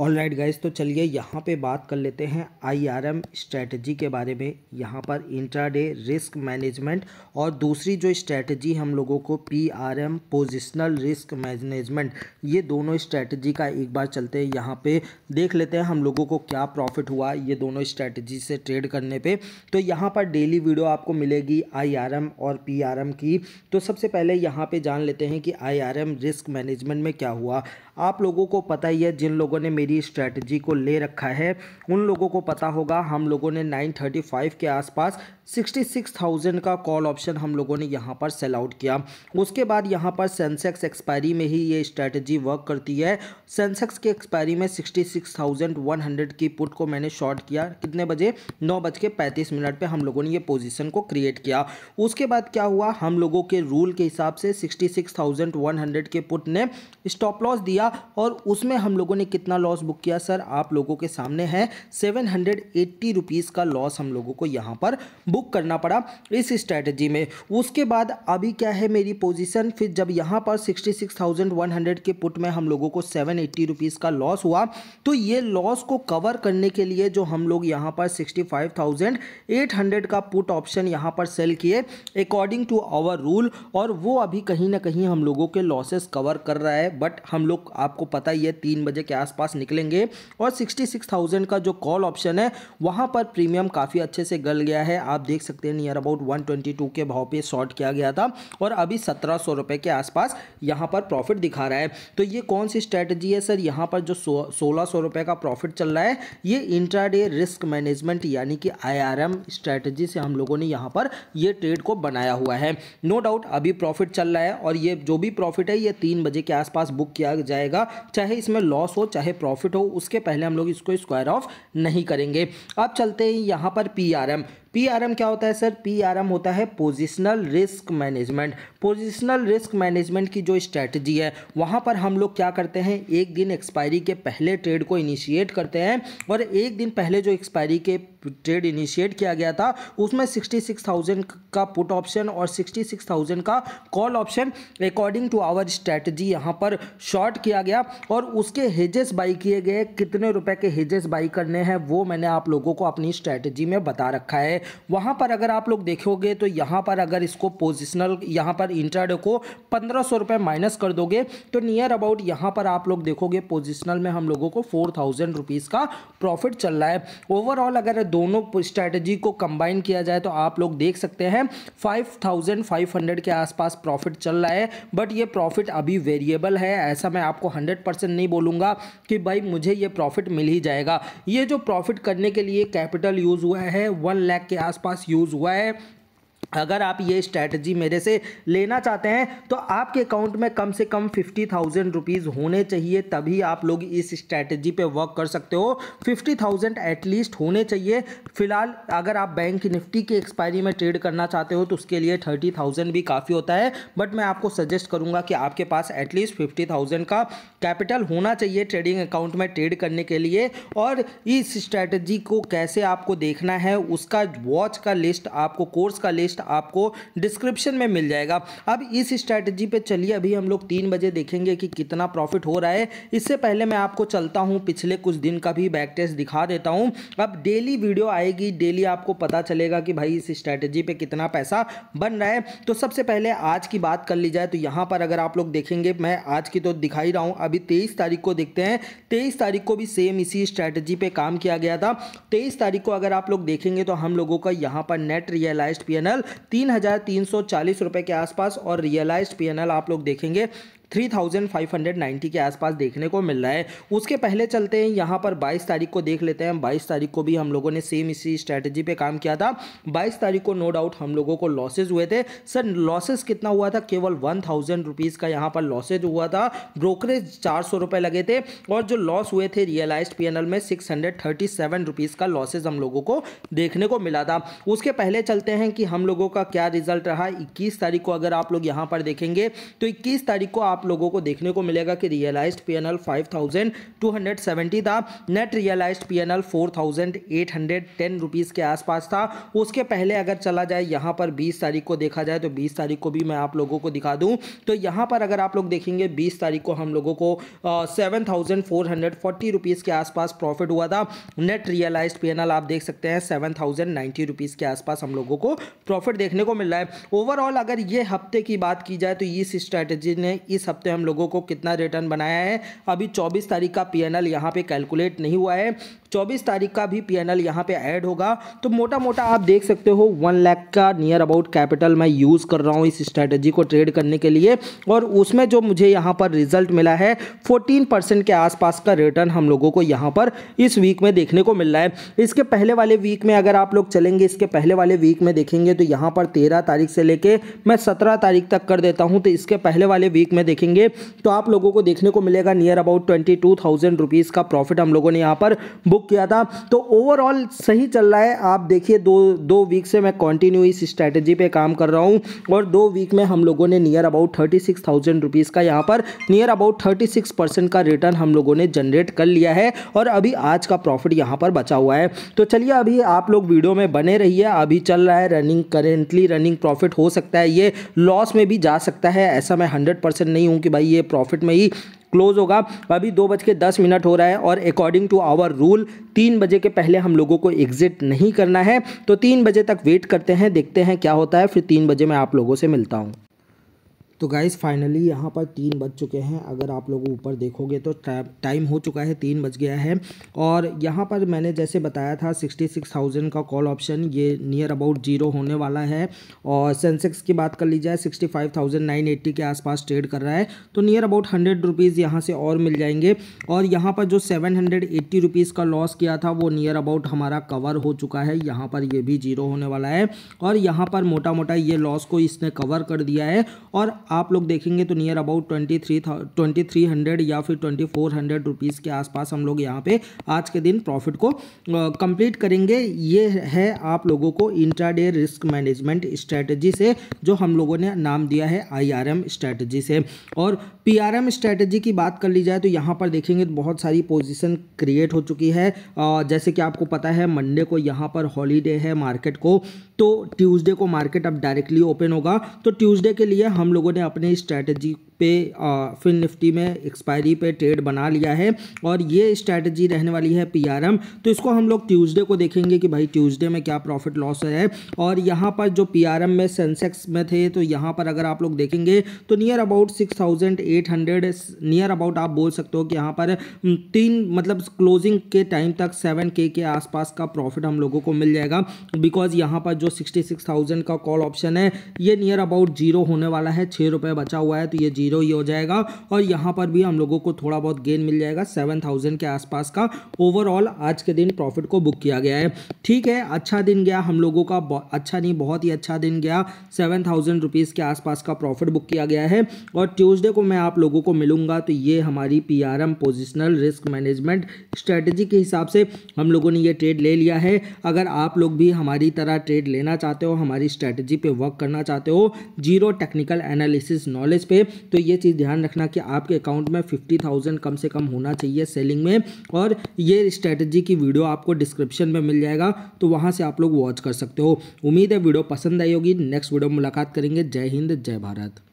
all right guys तो चलिए यहाँ पे बात कर लेते हैं आईआरएम स्ट्रेटजी के बारे में यहाँ पर इंट्राडे रिस्क मैनेजमेंट और दूसरी जो स्ट्रेटजी हम लोगों को पीआरएम पोजिशनल रिस्क मैनेजमेंट ये दोनों स्ट्रेटजी का एक बार चलते हैं यहाँ पे देख लेते हैं हम लोगों को क्या प्रॉफिट हुआ ये दोनों स्ट्रेटजी से ट्रेड करने पर तो यहाँ पर डेली वीडियो आपको मिलेगी आई और पी की तो सबसे पहले यहाँ पर जान लेते हैं कि आई रिस्क मैनेजमेंट में क्या हुआ आप लोगों को पता ही है जिन लोगों ने मेरी स्ट्रैटेजी को ले रखा है उन लोगों को पता होगा हम लोगों ने 935 के आसपास 66,000 का कॉल ऑप्शन हम लोगों ने यहाँ पर सेल आउट किया उसके बाद यहाँ पर सेंसेक्स एक्सपायरी में ही ये स्ट्रैटेजी वर्क करती है सेंसेक्स के एक्सपायरी में 66,100 की पुट को मैंने शॉर्ट किया कितने बजे नौ बज के पैंतीस मिनट पर हम लोगों ने ये पोजिशन को क्रिएट किया उसके बाद क्या हुआ हम लोगों के रूल के हिसाब से सिक्सटी के पुट ने स्टॉप लॉस दिया था और उसमें हम लोगों ने कितना लॉस बुक किया सर आप लोगों के सामने है सेवन हंड्रेड एट्टी रुपीज़ का लॉस हम लोगों को यहाँ पर बुक करना पड़ा इस स्ट्रैटेजी में उसके बाद अभी क्या है मेरी पोजीशन फिर जब यहाँ पर sixty six thousand one hundred के पुट में हम लोगों को सेवन एट्टी रुपीज़ का लॉस हुआ तो ये लॉस को कवर करने के लिए जो हम लोग यहाँ पर sixty five thousand eight hundred का पुट ऑप्शन यहाँ पर सेल किए अकॉर्डिंग टू आवर रूल और वो अभी कहीं ना कहीं हम लोगों के लॉसेस कवर कर रहा है बट हम लोग आपको पता ही है तीन बजे के आसपास निकलेंगे और सिक्सटी सिक्स थाउजेंड का जो कॉल ऑप्शन है वहाँ पर प्रीमियम काफ़ी अच्छे से गल गया है आप देख सकते हैं near about one twenty two के भाव पे शॉर्ट किया गया था और अभी सत्रह सौ रुपये के आसपास यहाँ पर प्रॉफिट दिखा रहा है तो ये कौन सी स्ट्रैटेजी है सर यहाँ पर जो सोलह सौ रुपये का प्रॉफिट चल रहा है ये इंट्राडे रिस्क मैनेजमेंट यानी कि आईआरएम स्ट्रैटेजी से हम लोगों ने यहाँ पर ये ट्रेड को बनाया हुआ है नो no डाउट अभी प्रॉफिट चल रहा है और ये जो भी प्रॉफिट है ये तीन बजे के आसपास बुक किया जाए जाएगा चाहे इसमें लॉस हो चाहे प्रॉफिट हो उसके पहले हम लोग इसको स्क्वायर ऑफ नहीं करेंगे अब चलते हैं यहाँ पर पी आर एम पीआरएम क्या होता है सर पीआरएम होता है positional risk management positional risk management की जो स्ट्रैटेजी है वहाँ पर हम लोग क्या करते हैं एक दिन एक्सपायरी के पहले ट्रेड को इनिशिएट करते हैं और एक दिन पहले जो एक्सपायरी के ट्रेड इनिशिएट किया गया था उसमें 66,000 का पुट ऑप्शन और 66,000 का call option according to our strategy यहाँ पर शॉर्ट किया गया और उसके हेजेस बाई किए गए कितने रुपए के हेजेस बाई करने हैं वो मैंने आप लोगों को अपनी स्ट्रैटेजी में बता रखा है वहाँ पर अगर आप लोग देखोगे तो यहाँ पर अगर इसको पोजिशनल यहाँ पर इंटरडे को पंद्रह सौ रुपये माइनस कर दोगे तो नियर अबाउट यहाँ पर आप लोग देखोगे पोजिशनल में हम लोगों को फोर थाउजेंड रुपीज़ का प्रॉफिट चल रहा है ओवरऑल अगर दोनों स्ट्रैटेजी को कंबाइन किया जाए तो आप लोग देख सकते हैं फाइव थाउजेंड फाइव हंड्रेड के आसपास प्रॉफिट चल रहा है बट ये प्रॉफिट अभी वेरिएबल है ऐसा मैं आपको हंड्रेड परसेंट नहीं बोलूँगा कि भाई मुझे ये प्रॉफिट मिल ही जाएगा ये जो प्रॉफिट करने के लिए कैपिटल यूज़ हुआ है वन लैख के आसपास यूज हुआ है अगर आप ये स्ट्रैटी मेरे से लेना चाहते हैं तो आपके अकाउंट में कम से कम फिफ्टी थाउजेंड रुपीज़ होने चाहिए तभी आप लोग इस स्ट्रैटेजी पे वर्क कर सकते हो फिफ्टी थाउजेंड एटलीस्ट होने चाहिए फिलहाल अगर आप बैंक निफ्टी की एक्सपायरी में ट्रेड करना चाहते हो तो उसके लिए थर्टी थाउजेंड भी काफ़ी होता है बट मैं आपको सजेस्ट करूँगा कि आपके पास एटलीस्ट फिफ्टी थाउजेंड का कैपिटल होना चाहिए ट्रेडिंग अकाउंट में ट्रेड करने के लिए और इस स्ट्रैटेजी को कैसे आपको देखना है उसका वॉच का लिस्ट आपको कोर्स का लिस्ट लिस्ट आपको डिस्क्रिप्शन में मिल जाएगा अब इस स्ट्रैटेजी पे चलिए अभी हम लोग तीन बजे देखेंगे कि कितना प्रॉफिट हो रहा है इससे पहले मैं आपको चलता हूँ पिछले कुछ दिन का भी बैक टेस्ट दिखा देता हूँ अब डेली वीडियो आएगी डेली आपको पता चलेगा कि भाई इस स्ट्रैटेजी पर कितना पैसा बन रहा है तो सबसे पहले आज की बात कर ली जाए तो यहाँ पर अगर आप लोग देखेंगे मैं आज की तो दिखा ही रहा हूँ अभी तेईस तारीख को देखते हैं तेईस तारीख को भी सेम इसी स्ट्रैटेजी पर काम किया गया था तेईस तारीख को अगर आप लोग देखेंगे तो हम लोगों का यहाँ पर नेट रियलाइज्ड पीएनएल तीन हज़ार तीन सौ चालीस रुपये के आसपास और रियलाइज पी आप लोग देखेंगे 3590 के आसपास देखने को मिल रहा है उसके पहले चलते हैं यहाँ पर 22 तारीख को देख लेते हैं 22 तारीख को भी हम लोगों ने सेम इसी स्ट्रैटेजी पे काम किया था 22 तारीख को नो डाउट हम लोगों को लॉसेज हुए थे सर लॉसेज कितना हुआ था केवल वन थाउजेंड रुपीज़ का यहाँ पर लॉसेज हुआ था ब्रोकरेज चार सौ रुपये लगे थे और जो लॉस हुए थे रियलाइज पी में six hundred thirty seven rupees का लॉसेज हम लोगों को देखने को मिला था उसके पहले चलते हैं कि हम लोगों का क्या रिजल्ट रहा इक्कीस तारीख को अगर आप लोग यहाँ पर देखेंगे तो इक्कीस तारीख को आप आप लोगों को देखने को मिलेगा कि रियलाइज्ड पीएनएल 5270 था net realise P N L के आसपास था उसके पहले अगर चला जाए यहाँ पर 20 तारीख को देखा जाए तो 20 तारीख को भी मैं आप लोगों को दिखा दूँ तो यहाँ पर अगर आप लोग देखेंगे बीस तारीख को हम लोगों को seven thousand four hundred forty rupees के आसपास प्रॉफिट हुआ था नेट रियलाइज पी आप देख सकते हैं सेवन थाउजेंड नाइन्टी रुपीज़ के आसपास हम लोगों को प्रॉफिट देखने को मिल रहा है ओवरऑल अगर ये हफ्ते की बात की जाए तो इस स्ट्रैटेजी ने इस हफ्ते हम लोगों को कितना रिटर्न बनाया है अभी चौबीस तारीख का पी एन एल यहाँ पर कैलकुलेट नहीं हुआ है चौबीस तारीख का भी पी एन एल यहाँ पर ऐड होगा तो मोटा मोटा आप देख सकते हो वन लैख का नियर अबाउट कैपिटल मैं यूज़ कर रहा हूँ इस स्ट्रैटेजी को ट्रेड करने के लिए और उसमें जो मुझे यहाँ पर रिजल्ट मिला है फोर्टीन परसेंट के आसपास का रिटर्न हम लोगों को यहाँ पर इस वीक में देखने को मिल रहा है इसके पहले वाले वीक में अगर आप लोग चलेंगे इसके पहले वाले वीक में देखेंगे तो यहाँ पर तेरह तारीख से लेके मैं सत्रह तारीख तक कर देता हूँ तो इसके पहले वाले वीक में देखें देखेंगे तो आप लोगों को देखने को मिलेगा near about twenty two thousand rupees का प्रॉफिट हम लोगों ने यहाँ पर बुक किया था तो ओवरऑल सही चल रहा है आप देखिए दो दो वीक से मैं कंटिन्यू इस स्ट्रैटेजी पे काम कर रहा हूँ और दो वीक में हम लोगों ने near about thirty six thousand rupees का यहाँ पर near about thirty six percent का रिटर्न हम लोगों ने जनरेट कर लिया है और अभी आज का प्रॉफिट यहाँ पर बचा हुआ है तो चलिए अभी आप लोग वीडियो में बने रहिए अभी चल रहा है रनिंग करेंटली रनिंग प्रॉफिट हो सकता है ये लॉस में भी जा सकता है ऐसा मैं हंड्रेड परसेंट नहीं हूँ कि भाई ये प्रॉफिट में ही क्लोज होगा अभी दो बज के दस मिनट हो रहा है और अकॉर्डिंग टू आवर रूल तीन बजे के पहले हम लोगों को एग्जिट नहीं करना है तो तीन बजे तक वेट करते हैं देखते हैं क्या होता है फिर तीन बजे मैं आप लोगों से मिलता हूँ तो गाइस फाइनली यहाँ पर तीन बज चुके हैं अगर आप लोग ऊपर देखोगे तो टाइम हो चुका है तीन बज गया है और यहाँ पर मैंने जैसे बताया था सिक्सटी सिक्स थाउजेंड का कॉल ऑप्शन ये नियर अबाउट जीरो होने वाला है और सेंसेक्स की बात कर ली जाए sixty five thousand nine eighty के आसपास ट्रेड कर रहा है तो नियर अबाउट हंड्रेड रुपीज़ यहाँ से और मिल जाएंगे और यहाँ पर जो सेवन हंड्रेड एट्टी रुपीज़ का लॉस किया था वो नियर अबाउट हमारा कवर हो चुका है यहाँ पर ये भी जीरो होने वाला है और यहाँ पर मोटा मोटा ये लॉस को इसने कवर कर दिया है और आप लोग देखेंगे तो near about twenty three twenty three hundred या फिर ट्वेंटी फोर हंड्रेड रुपीज़ के आसपास हम लोग यहाँ पे आज के दिन प्रॉफिट को कंप्लीट करेंगे ये है आप लोगों को इंट्राडे रिस्क मैनेजमेंट स्ट्रैटेजी से जो हम लोगों ने नाम दिया है आईआरएम स्ट्रैटेजी से और पीआरएम स्ट्रैटेजी की बात कर ली जाए तो यहाँ पर देखेंगे तो बहुत सारी पोजिशन क्रिएट हो चुकी है जैसे कि आपको पता है मंडे को यहाँ पर हॉलीडे है मार्केट को तो ट्यूसडे को मार्केट अब डायरेक्टली ओपन होगा तो ट्यूसडे के लिए हम लोगों ने ने अपनी स्ट्रैटेजी पे फिन निफ्टी में एक्सपायरी पे ट्रेड बना लिया है और ये स्ट्रैटेजी रहने वाली है पीआरएम तो इसको हम लोग ट्यूसडे को देखेंगे कि भाई ट्यूसडे में क्या प्रॉफिट लॉस है और यहाँ पर जो पीआरएम में सेंसेक्स में थे तो यहाँ पर अगर आप लोग देखेंगे तो near about six thousand eight hundred near about आप बोल सकते हो कि यहाँ पर तीन मतलब क्लोजिंग के टाइम तक सेवन के के आसपास का प्रॉफिट हम लोगों को मिल जाएगा बिकॉज यहाँ पर जो सिक्सटी सिक्स थाउजेंड का कॉल ऑप्शन है ये नियर अबाउट जीरो होने वाला है छः रुपये बचा हुआ है तो ये जीरो ही हो जाएगा और यहाँ पर भी हम लोगों को थोड़ा बहुत गेन मिल जाएगा सेवन थाउजेंड के आसपास का ओवरऑल आज के दिन प्रॉफिट को बुक किया गया है ठीक है अच्छा दिन गया हम लोगों का अच्छा नहीं बहुत ही अच्छा दिन गया सेवन थाउजेंड रुपीज़ के आसपास का प्रॉफिट बुक किया गया है और ट्यूसडे को मैं आप लोगों को मिलूंगा तो ये हमारी P R M positional risk management strategy के हिसाब से हम लोगों ने ये ट्रेड ले लिया है अगर आप लोग भी हमारी तरह ट्रेड लेना चाहते हो हमारी स्ट्रेटजी पर वर्क करना चाहते हो zero technical analysis analysis knowledge पे तो ये चीज़ ध्यान रखना कि आपके अकाउंट में फिफ्टी थाउजेंड कम से कम होना चाहिए सेलिंग में और ये स्ट्रेटजी की वीडियो आपको डिस्क्रिप्शन में मिल जाएगा तो वहाँ से आप लोग वॉच कर सकते हो उम्मीद है वीडियो पसंद आई होगी नेक्स्ट वीडियो मुलाकात करेंगे जय हिंद जय भारत